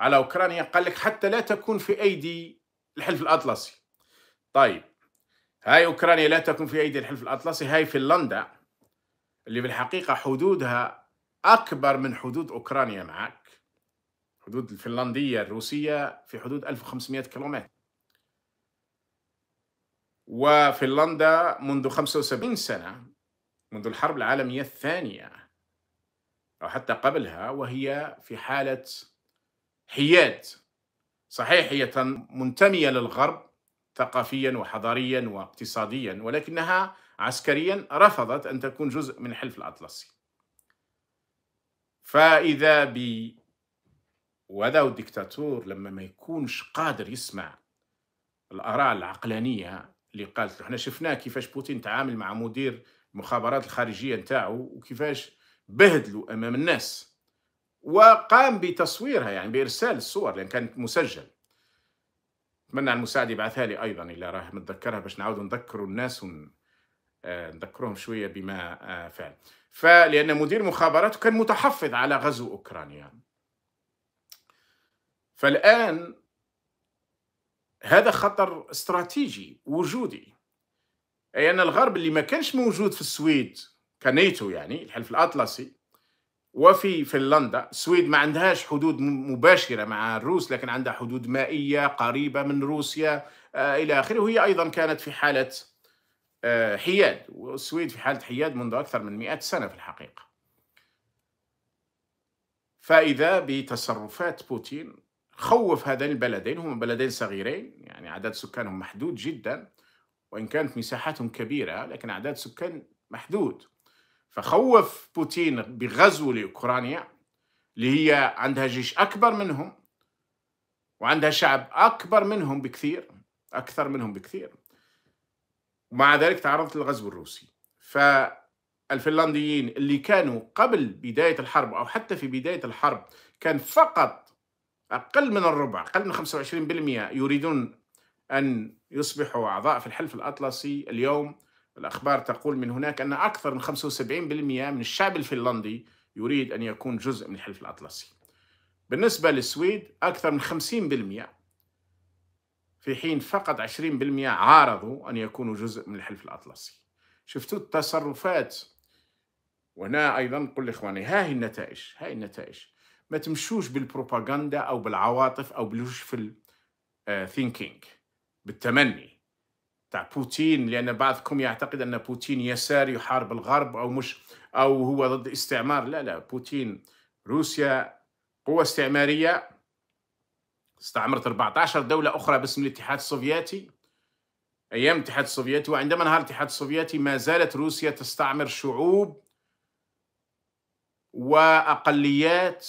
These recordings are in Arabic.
على اوكرانيا قال لك حتى لا تكون في ايدي الحلف الاطلسي طيب هاي اوكرانيا لا تكون في ايدي الحلف الاطلسي هاي فنلندا اللي بالحقيقه حدودها اكبر من حدود اوكرانيا معك حدود الفنلنديه الروسيه في حدود 1500 كيلومتر وفنلندا منذ 75 سنه منذ الحرب العالميه الثانيه او حتى قبلها وهي في حاله حياد صحيح هي منتمية للغرب ثقافيا وحضاريا واقتصاديا ولكنها عسكريا رفضت أن تكون جزء من حلف الأطلسي فإذا ب وهذا هو الدكتاتور لما ما يكونش قادر يسمع الآراء العقلانية اللي قالت له احنا شفناه كيفاش بوتين تعامل مع مدير المخابرات الخارجية نتاعو وكيفاش بهدلوا أمام الناس وقام بتصويرها يعني بإرسال الصور لأن كانت مسجل أتمنى المساعد يبعثها لي أيضا إلا راه متذكرها باش نعاود نذكر الناس آه، نذكرهم شوية بما آه، فعل فلأن مدير مخابراته كان متحفظ على غزو أوكرانيا فالآن هذا خطر استراتيجي وجودي أي أن الغرب اللي ما كانش موجود في السويد كنيتو يعني الحلف الأطلسي وفي فنلندا السويد ما عندهاش حدود مباشرة مع الروس لكن عندها حدود مائية قريبة من روسيا آه، إلى آخره وهي أيضا كانت في حالة آه، حياد والسويد في حالة حياد منذ أكثر من مئة سنة في الحقيقة فإذا بتصرفات بوتين خوف هذين البلدين هما بلدين صغيرين يعني عدد سكانهم محدود جدا وإن كانت مساحتهم كبيرة لكن أعداد سكان محدود فخوف بوتين بغزو لاوكرانيا اللي هي عندها جيش اكبر منهم وعندها شعب اكبر منهم بكثير اكثر منهم بكثير ومع ذلك تعرضت للغزو الروسي فالفنلنديين اللي كانوا قبل بدايه الحرب او حتى في بدايه الحرب كان فقط اقل من الربع اقل من 25% يريدون ان يصبحوا اعضاء في الحلف الاطلسي اليوم الأخبار تقول من هناك أن أكثر من 75% من الشعب الفنلندي يريد أن يكون جزء من الحلف الأطلسي بالنسبة للسويد أكثر من 50% في حين فقط 20% عارضوا أن يكونوا جزء من الحلف الأطلسي شفتوا التصرفات وهنا أيضا نقول لإخواني هي النتائج هي النتائج ما تمشوش بالبروباغندا أو بالعواطف أو بالوشفل ثينكينج آه، بالتمني تاع بوتين لان بعضكم يعتقد ان بوتين يسار يحارب الغرب او مش او هو ضد استعمار لا لا بوتين روسيا قوه استعماريه استعمرت 14 دوله اخرى باسم الاتحاد السوفيتي ايام الاتحاد السوفيتي وعندما انهار الاتحاد السوفيتي ما زالت روسيا تستعمر شعوب واقليات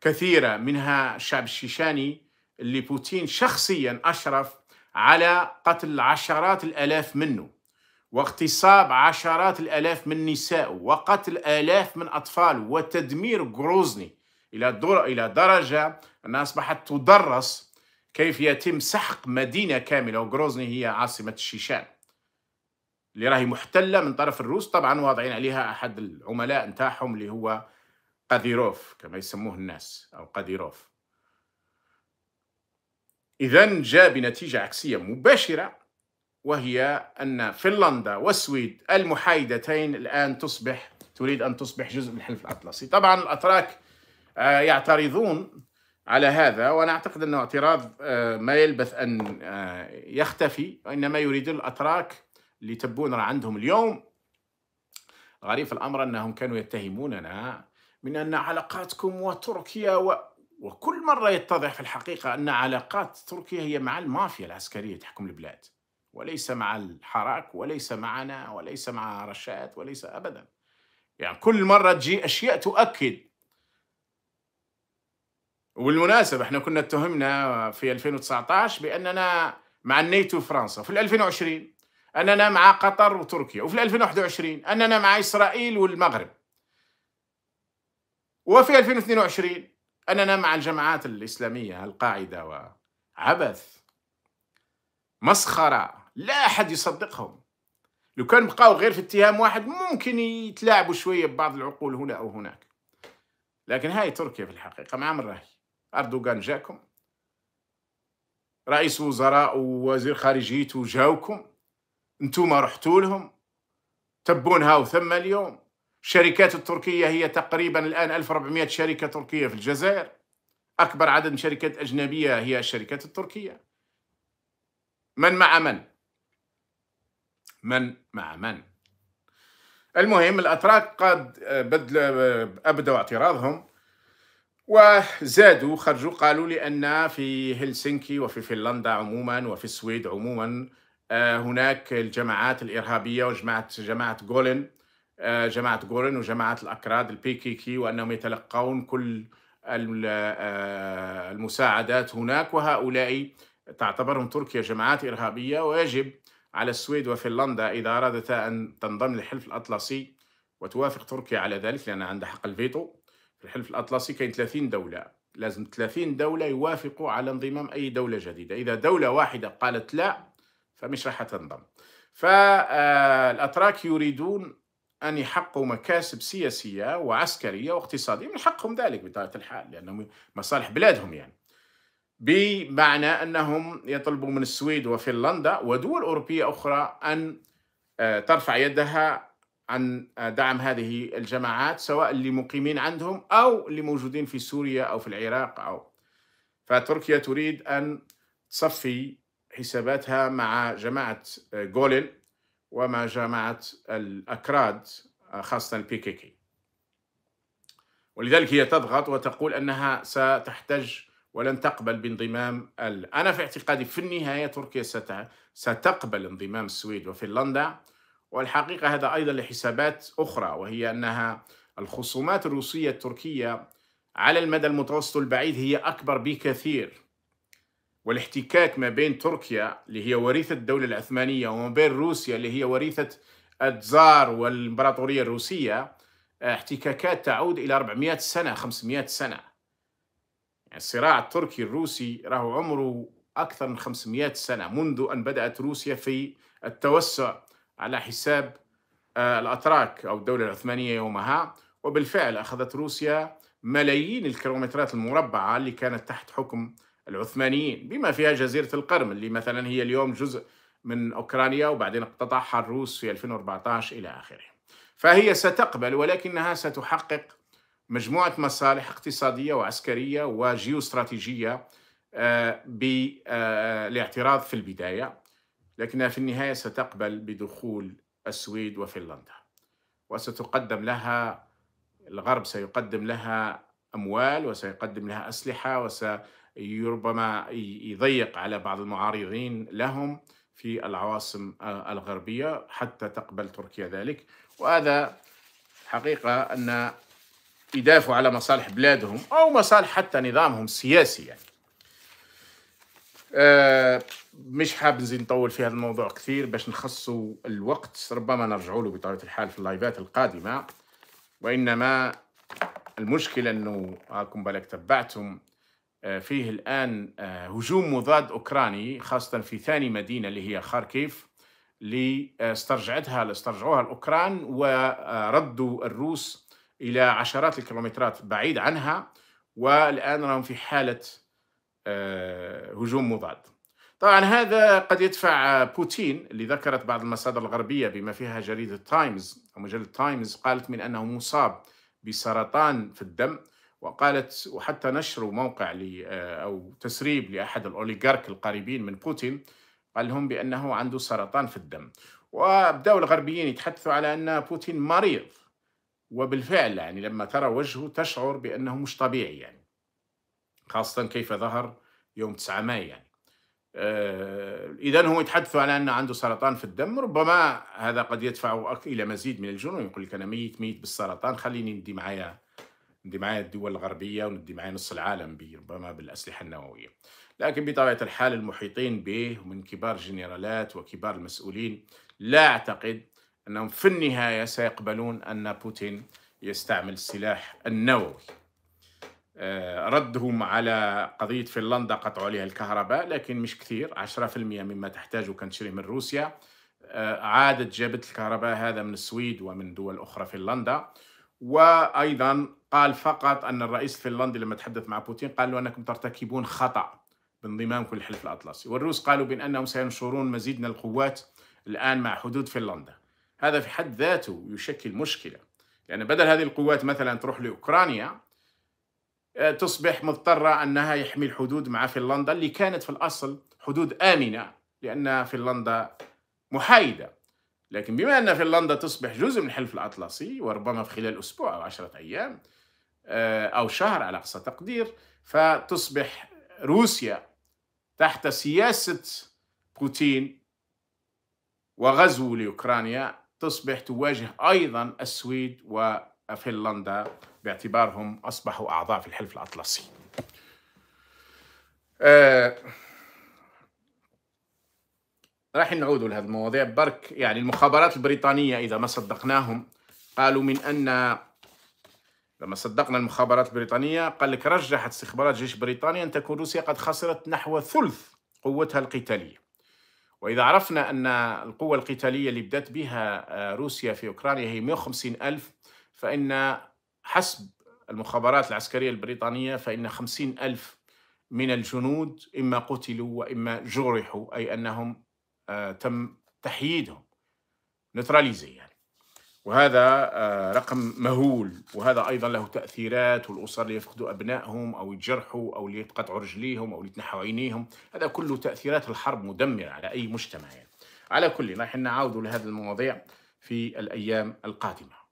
كثيره منها الشعب الشيشاني اللي بوتين شخصيا اشرف على قتل عشرات الآلاف منه واغتصاب عشرات الآلاف من نسائه وقتل آلاف من أطفاله وتدمير غروزني إلى إلى درجة أنها أصبحت تدرس كيف يتم سحق مدينة كاملة وغروزني هي عاصمة الشيشان اللي راهي محتلة من طرف الروس طبعا واضعين عليها أحد العملاء نتاعهم اللي هو قاديروف كما يسموه الناس أو قاديروف إذا جاء بنتيجة عكسية مباشرة وهي أن فنلندا والسويد المحايدتين الآن تصبح تريد أن تصبح جزء من الحلف الأطلسي طبعا الأتراك آه، يعترضون على هذا وأنا أعتقد أنه اعتراض آه، ما يلبث أن آه، يختفي وإنما يريد الأتراك اللي تبون عندهم اليوم غريب الأمر أنهم كانوا يتهموننا من أن علاقاتكم وتركيا و وكل مرة يتضح في الحقيقة أن علاقات تركيا هي مع المافيا العسكرية تحكم البلاد وليس مع الحراك وليس معنا وليس مع رشاد وليس أبدا يعني كل مرة تجي أشياء تؤكد وبالمناسبة احنا كنا اتهمنا في 2019 بأننا مع النيتو فرنسا في 2020 أننا مع قطر وتركيا وفي 2021 أننا مع إسرائيل والمغرب وفي 2022 أننا مع الجماعات الإسلامية القاعدة وعبث مسخرة لا أحد يصدقهم لو كان بقاو غير في اتهام واحد ممكن يتلاعبوا شوية ببعض العقول هنا أو هناك لكن هاي تركيا في الحقيقة مع من راهي أردوغان جاكم رئيس وزراء ووزير خارجيته جاوكم انتوما رحتولهم لهم تبون هاو ثم اليوم الشركات التركية هي تقريبا الآن 1400 شركة تركية في الجزائر أكبر عدد من شركات أجنبية هي الشركات التركية من مع من من مع من المهم الأتراك قد بدل أبدوا اعتراضهم وزادوا خرجوا قالوا لأن في هلسنكي وفي فنلندا عموما وفي السويد عموما آه، هناك الجماعات الإرهابية وجماعة جماعة جولن آه، جماعة غورن وجماعة الأكراد البيكيكي وأنهم يتلقون كل آه، المساعدات هناك وهؤلاء تعتبرهم تركيا جماعات إرهابية ويجب على السويد وفنلندا إذا أرادت أن تنضم للحلف الأطلسي وتوافق تركيا على ذلك لأن عندها حق الفيتو في الحلف الأطلسي كاين 30 دولة لازم 30 دولة يوافقوا على انضمام أي دولة جديدة إذا دولة واحدة قالت لا فمش راح تنضم فالأتراك آه، يريدون أن يحققوا مكاسب سياسية وعسكرية واقتصادية من حقهم ذلك بطبيعة الحال لأنهم مصالح بلادهم يعني بمعنى أنهم يطلبوا من السويد وفنلندا ودول أوروبية أخرى أن آه، ترفع يدها عن آه، دعم هذه الجماعات سواء اللي مقيمين عندهم أو اللي موجودين في سوريا أو في العراق أو فتركيا تريد أن تصفي حساباتها مع جماعة آه، غوليل وما جامعت الأكراد آه، خاصة البي كي كي ولذلك هي تضغط وتقول أنها ستحتج ولن تقبل بانضمام ال... أنا في اعتقادي في النهاية تركيا ست... ستقبل انضمام السويد وفنلندا والحقيقة هذا أيضا لحسابات أخرى وهي أنها الخصومات الروسية التركية على المدى المتوسط البعيد هي أكبر بكثير والاحتكاك ما بين تركيا اللي هي وريثة الدولة العثمانية وما بين روسيا اللي هي وريثة التزار والإمبراطورية الروسية آه، احتكاكات تعود إلى 400 سنة 500 سنة يعني الصراع التركي الروسي راهو عمره أكثر من 500 سنة منذ أن بدأت روسيا في التوسع على حساب آه، الأتراك أو الدولة العثمانية يومها وبالفعل أخذت روسيا ملايين الكيلومترات المربعة اللي كانت تحت حكم العثمانيين بما فيها جزيرة القرم اللي مثلا هي اليوم جزء من أوكرانيا وبعدين اقتطعها الروس في 2014 إلى آخره فهي ستقبل ولكنها ستحقق مجموعة مصالح اقتصادية وعسكرية وجيوستراتيجية آه، بالاعتراض آه، في البداية لكنها في النهاية ستقبل بدخول السويد وفنلندا وستقدم لها الغرب سيقدم لها أموال وسيقدم لها أسلحة وس ربما يضيق على بعض المعارضين لهم في العواصم الغربية حتى تقبل تركيا ذلك وهذا حقيقة أن يدافعوا على مصالح بلادهم أو مصالح حتى نظامهم السياسي يعني آه، مش حاب نزيد نطول في هذا الموضوع كثير باش نخصوا الوقت ربما نرجعوا له بطبيعة الحال في اللايفات القادمة وإنما المشكلة أنه راكم بالك تبعتم آه، فيه الآن آه، هجوم مضاد أوكراني خاصة في ثاني مدينة اللي هي خاركيف اللي استرجعتها استرجعوها الأوكران وردوا الروس إلى عشرات الكيلومترات بعيد عنها والآن راهم في حالة آه، هجوم مضاد طبعا هذا قد يدفع بوتين اللي ذكرت بعض المصادر الغربية بما فيها جريدة تايمز أو مجلة تايمز قالت من أنه مصاب بسرطان في الدم وقالت وحتى نشروا موقع آه، أو تسريب لأحد الأوليغارك القريبين من بوتين قال لهم بأنه عنده سرطان في الدم وبدأوا الغربيين يتحدثوا على أن بوتين مريض وبالفعل يعني لما ترى وجهه تشعر بأنه مش طبيعي يعني خاصة كيف ظهر يوم 9 مايو يعني آه، إذا هم يتحدثوا على أنه عنده سرطان في الدم ربما هذا قد يدفعه إلى مزيد من الجنون يقول لك أنا ميت ميت بالسرطان خليني ندي معايا ندي معايا الدول الغربية وندي معايا نص العالم ربما بالأسلحة النووية لكن بطبيعة الحال المحيطين به ومن كبار الجنرالات وكبار المسؤولين لا أعتقد أنهم في النهاية سيقبلون أن بوتين يستعمل السلاح النووي آه، ردهم على قضية فنلندا قطعوا عليها الكهرباء لكن مش كثير 10% مما تحتاجه كان تشري من روسيا آه، عادت جابت الكهرباء هذا من السويد ومن دول أخرى فنلندا وأيضا قال فقط أن الرئيس الفنلندي لما تحدث مع بوتين قال له أنكم ترتكبون خطأ بانضمامكم للحلف الأطلسي والروس قالوا بأنهم سينشرون مزيد من القوات الآن مع حدود فنلندا هذا في حد ذاته يشكل مشكلة لأن يعني بدل هذه القوات مثلا تروح لأوكرانيا آه، تصبح مضطرة أنها يحمي الحدود مع فنلندا اللي كانت في الأصل حدود آمنة لأن فنلندا محايدة لكن بما أن فنلندا تصبح جزء من الحلف الأطلسي وربما في خلال أسبوع أو عشرة أيام آه، أو شهر على أقصى تقدير فتصبح روسيا تحت سياسة بوتين وغزو لأوكرانيا تصبح تواجه أيضا السويد وفنلندا باعتبارهم أصبحوا أعضاء في الحلف الأطلسي آه راح نعود لهذه المواضيع برك يعني المخابرات البريطانية إذا ما صدقناهم قالوا من أن لما صدقنا المخابرات البريطانية قال لك رجحت استخبارات جيش بريطانيا أن تكون روسيا قد خسرت نحو ثلث قوتها القتالية وإذا عرفنا أن القوة القتالية اللي بدأت بها آه، روسيا في أوكرانيا هي 150 ألف فإن حسب المخابرات العسكرية البريطانية فإن 50 ألف من الجنود إما قتلوا وإما جرحوا أي أنهم آه، تم تحييدهم نتراليزي يعني وهذا آه، رقم مهول وهذا ايضا له تاثيرات والاسر اللي يفقدوا ابنائهم او يتجرحوا او اللي يتقطعوا رجليهم او اللي يتنحوا عينيهم هذا كله تاثيرات الحرب مدمره على اي مجتمع يعني. على كل راح نعاودوا لهذه المواضيع في الايام القادمه